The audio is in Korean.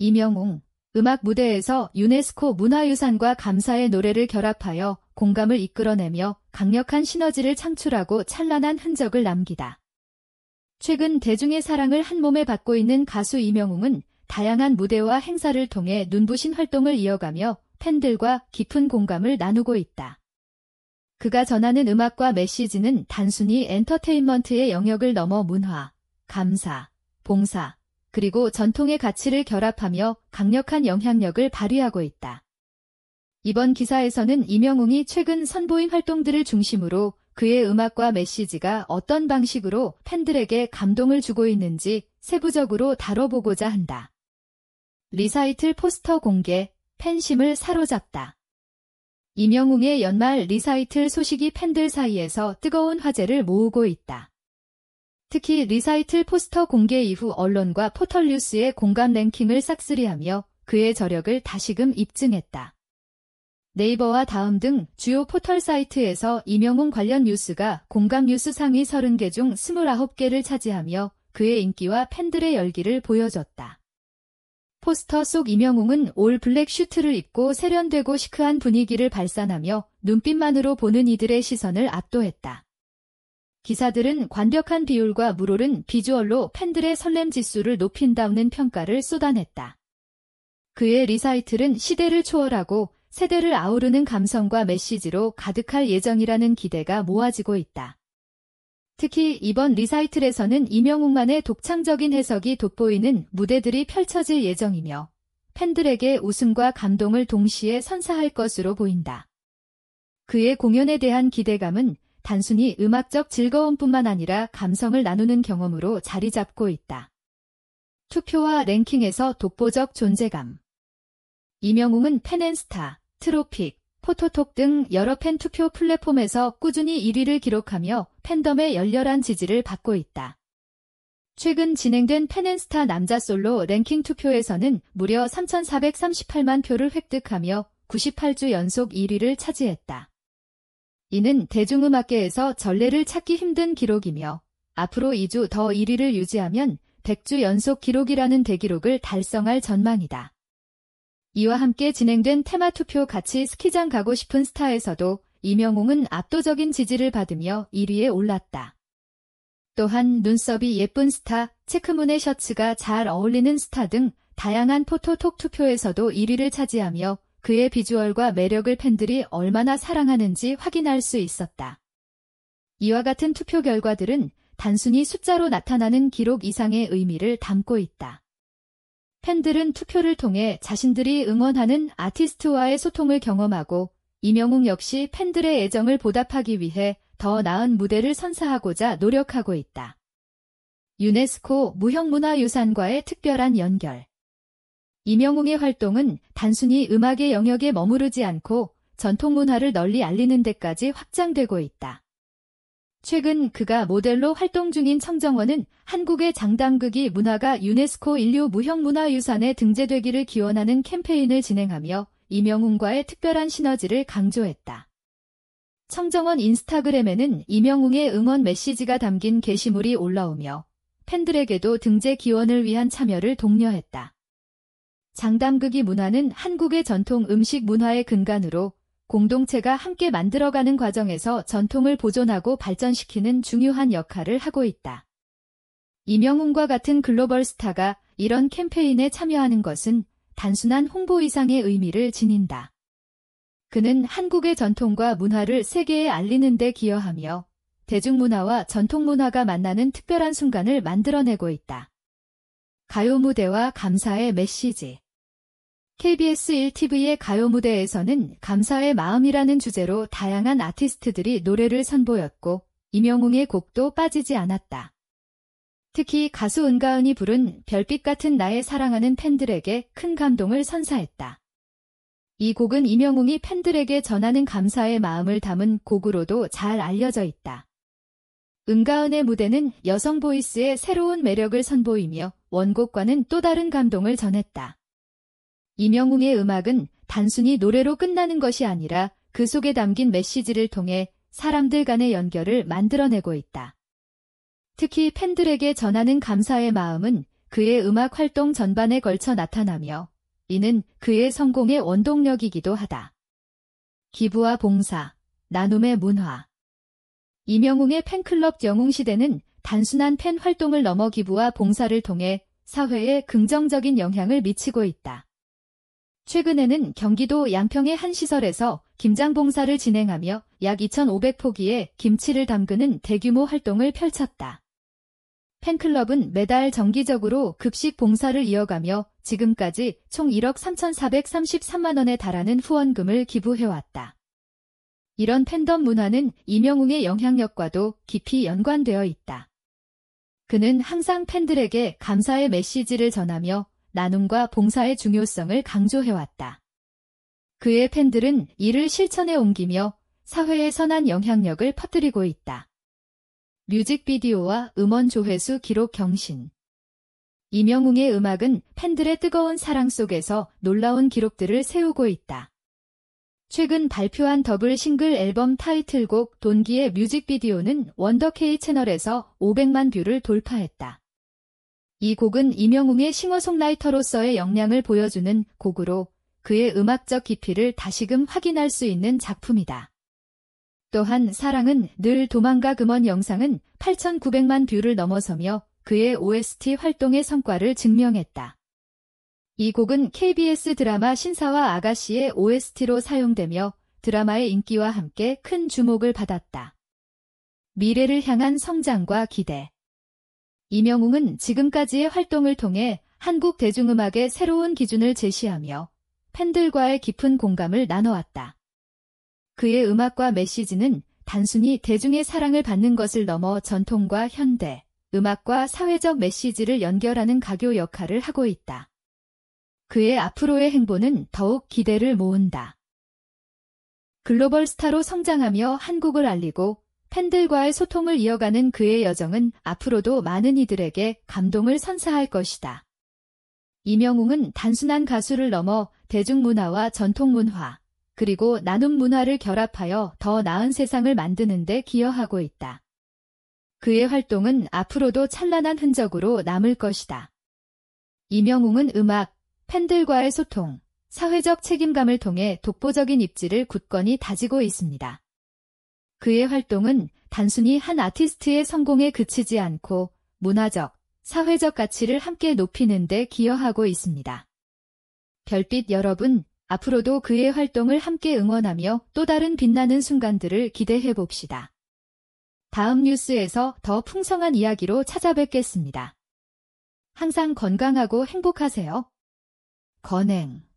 이명웅 음악 무대에서 유네스코 문화유산과 감사의 노래를 결합하여 공감을 이끌어내며 강력한 시너지를 창출하고 찬란한 흔적을 남기다. 최근 대중의 사랑을 한 몸에 받고 있는 가수 이명웅은 다양한 무대와 행사를 통해 눈부신 활동을 이어가며 팬들과 깊은 공감을 나누고 있다. 그가 전하는 음악과 메시지는 단순히 엔터테인먼트의 영역을 넘어 문화, 감사, 봉사, 그리고 전통의 가치를 결합하며 강력한 영향력을 발휘하고 있다. 이번 기사에서는 이명웅이 최근 선보인 활동들을 중심으로 그의 음악과 메시지가 어떤 방식으로 팬들에게 감동을 주고 있는지 세부적으로 다뤄보고자 한다. 리사이틀 포스터 공개, 팬심을 사로잡다. 이명웅의 연말 리사이틀 소식이 팬들 사이에서 뜨거운 화제를 모으고 있다. 특히 리사이틀 포스터 공개 이후 언론과 포털뉴스의 공감 랭킹을 싹쓸이하며 그의 저력을 다시금 입증했다. 네이버와 다음 등 주요 포털 사이트에서 이명웅 관련 뉴스가 공감 뉴스 상위 30개 중 29개를 차지하며 그의 인기와 팬들의 열기를 보여줬다. 포스터 속 이명웅은 올 블랙 슈트를 입고 세련되고 시크한 분위기를 발산하며 눈빛만으로 보는 이들의 시선을 압도했다. 기사들은 완벽한 비율과 물오른 비주얼로 팬들의 설렘 지수를 높인다는 평가를 쏟아냈다. 그의 리사이틀은 시대를 초월하고 세대를 아우르는 감성과 메시지로 가득할 예정이라는 기대가 모아지고 있다. 특히 이번 리사이틀에서는 이명웅만의 독창적인 해석이 돋보이는 무대들이 펼쳐질 예정이며 팬들에게 웃음과 감동을 동시에 선사할 것으로 보인다. 그의 공연에 대한 기대감은 단순히 음악적 즐거움뿐만 아니라 감성을 나누는 경험으로 자리 잡고 있다. 투표와 랭킹에서 독보적 존재감. 이명웅은 팬앤스타, 트로픽, 포토톡 등 여러 팬 투표 플랫폼에서 꾸준히 1위를 기록하며 팬덤의 열렬한 지지를 받고 있다. 최근 진행된 팬앤스타 남자 솔로 랭킹 투표에서는 무려 3,438만 표를 획득하며 98주 연속 1위를 차지했다. 이는 대중음악계에서 전례를 찾기 힘든 기록이며 앞으로 2주 더 1위를 유지하면 100주 연속 기록이라는 대기록을 달성할 전망이다. 이와 함께 진행된 테마 투표 같이 스키장 가고 싶은 스타에서도 이명웅은 압도적인 지지를 받으며 1위에 올랐다. 또한 눈썹이 예쁜 스타, 체크무늬 셔츠가 잘 어울리는 스타 등 다양한 포토톡 투표에서도 1위를 차지하며 그의 비주얼과 매력을 팬들이 얼마나 사랑하는지 확인할 수 있었다. 이와 같은 투표 결과들은 단순히 숫자로 나타나는 기록 이상의 의미를 담고 있다. 팬들은 투표를 통해 자신들이 응원하는 아티스트와의 소통을 경험하고 이명웅 역시 팬들의 애정을 보답하기 위해 더 나은 무대를 선사하고자 노력하고 있다. 유네스코 무형문화유산과의 특별한 연결 이명웅의 활동은 단순히 음악의 영역에 머무르지 않고 전통 문화를 널리 알리는 데까지 확장되고 있다. 최근 그가 모델로 활동 중인 청정원은 한국의 장단극이 문화가 유네스코 인류 무형문화유산에 등재되기를 기원하는 캠페인을 진행하며 이명웅과의 특별한 시너지를 강조했다. 청정원 인스타그램에는 이명웅의 응원 메시지가 담긴 게시물이 올라오며 팬들에게도 등재 기원을 위한 참여를 독려했다. 장담극이 문화는 한국의 전통 음식 문화의 근간으로 공동체가 함께 만들어가는 과정에서 전통을 보존하고 발전시키는 중요한 역할을 하고 있다. 이명웅과 같은 글로벌 스타가 이런 캠페인에 참여하는 것은 단순한 홍보 이상의 의미를 지닌다. 그는 한국의 전통과 문화를 세계에 알리는 데 기여하며 대중문화와 전통문화가 만나는 특별한 순간을 만들어내고 있다. 가요 무대와 감사의 메시지 KBS 1TV의 가요 무대에서는 감사의 마음이라는 주제로 다양한 아티스트들이 노래를 선보였고 임영웅의 곡도 빠지지 않았다. 특히 가수 은가은이 부른 별빛 같은 나의 사랑하는 팬들에게 큰 감동을 선사했다. 이 곡은 임영웅이 팬들에게 전하는 감사의 마음을 담은 곡으로도 잘 알려져 있다. 은가은의 무대는 여성 보이스의 새로운 매력을 선보이며 원곡과는 또 다른 감동을 전했다. 이명웅의 음악은 단순히 노래로 끝나는 것이 아니라 그 속에 담긴 메시지를 통해 사람들 간의 연결을 만들어내고 있다. 특히 팬들에게 전하는 감사의 마음은 그의 음악 활동 전반에 걸쳐 나타나며 이는 그의 성공의 원동력이기도 하다. 기부와 봉사, 나눔의 문화 이명웅의 팬클럽 영웅시대는 단순한 팬 활동을 넘어 기부와 봉사를 통해 사회에 긍정적인 영향을 미치고 있다. 최근에는 경기도 양평의 한 시설에서 김장 봉사를 진행하며 약 2,500포기의 김치를 담그는 대규모 활동을 펼쳤다. 팬클럽은 매달 정기적으로 급식 봉사를 이어가며 지금까지 총 1억 3,433만원에 달하는 후원금을 기부해왔다. 이런 팬덤 문화는 이명웅의 영향력과도 깊이 연관되어 있다. 그는 항상 팬들에게 감사의 메시지를 전하며 나눔과 봉사의 중요성을 강조해왔다. 그의 팬들은 이를 실천에 옮기며 사회에 선한 영향력을 퍼뜨리고 있다. 뮤직비디오와 음원 조회수 기록 경신 이명웅의 음악은 팬들의 뜨거운 사랑 속에서 놀라운 기록들을 세우고 있다. 최근 발표한 더블 싱글 앨범 타이틀곡 돈기의 뮤직비디오는 원더케이 채널에서 500만 뷰를 돌파했다. 이 곡은 이명웅의 싱어송라이터로서의 역량을 보여주는 곡으로 그의 음악적 깊이를 다시금 확인할 수 있는 작품이다. 또한 사랑은 늘 도망가 금원 영상은 8,900만 뷰를 넘어서며 그의 OST 활동의 성과를 증명했다. 이 곡은 KBS 드라마 신사와 아가씨의 OST로 사용되며 드라마의 인기와 함께 큰 주목을 받았다. 미래를 향한 성장과 기대 이명웅은 지금까지의 활동을 통해 한국 대중음악의 새로운 기준을 제시하며 팬들과의 깊은 공감을 나눠왔다. 그의 음악과 메시지는 단순히 대중의 사랑을 받는 것을 넘어 전통과 현대, 음악과 사회적 메시지를 연결하는 가교 역할을 하고 있다. 그의 앞으로의 행보는 더욱 기대를 모은다. 글로벌 스타로 성장하며 한국을 알리고 팬들과의 소통을 이어가는 그의 여정은 앞으로도 많은 이들에게 감동을 선사할 것이다. 이명웅은 단순한 가수를 넘어 대중문화와 전통문화, 그리고 나눔 문화를 결합하여 더 나은 세상을 만드는 데 기여하고 있다. 그의 활동은 앞으로도 찬란한 흔적으로 남을 것이다. 이명웅은 음악, 팬들과의 소통, 사회적 책임감을 통해 독보적인 입지를 굳건히 다지고 있습니다. 그의 활동은 단순히 한 아티스트의 성공에 그치지 않고 문화적, 사회적 가치를 함께 높이는 데 기여하고 있습니다. 별빛 여러분, 앞으로도 그의 활동을 함께 응원하며 또 다른 빛나는 순간들을 기대해 봅시다. 다음 뉴스에서 더 풍성한 이야기로 찾아뵙겠습니다. 항상 건강하고 행복하세요. 건행